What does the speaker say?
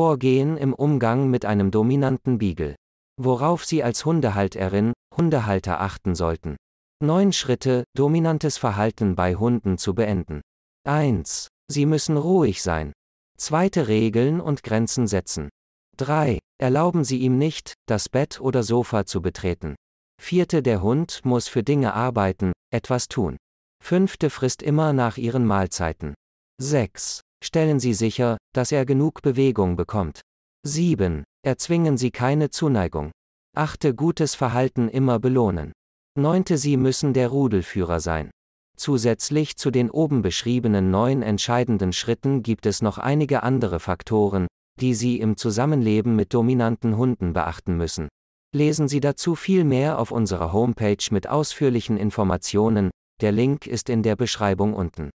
Vorgehen im Umgang mit einem dominanten Beagle. Worauf Sie als Hundehalterin, Hundehalter achten sollten. 9 Schritte, dominantes Verhalten bei Hunden zu beenden. 1. Sie müssen ruhig sein. 2. Regeln und Grenzen setzen. 3. Erlauben Sie ihm nicht, das Bett oder Sofa zu betreten. 4. Der Hund muss für Dinge arbeiten, etwas tun. 5. frisst immer nach ihren Mahlzeiten. 6. Stellen Sie sicher, dass er genug Bewegung bekommt. 7. Erzwingen Sie keine Zuneigung. 8. gutes Verhalten immer belohnen. 9. Sie müssen der Rudelführer sein. Zusätzlich zu den oben beschriebenen neun entscheidenden Schritten gibt es noch einige andere Faktoren, die Sie im Zusammenleben mit dominanten Hunden beachten müssen. Lesen Sie dazu viel mehr auf unserer Homepage mit ausführlichen Informationen, der Link ist in der Beschreibung unten.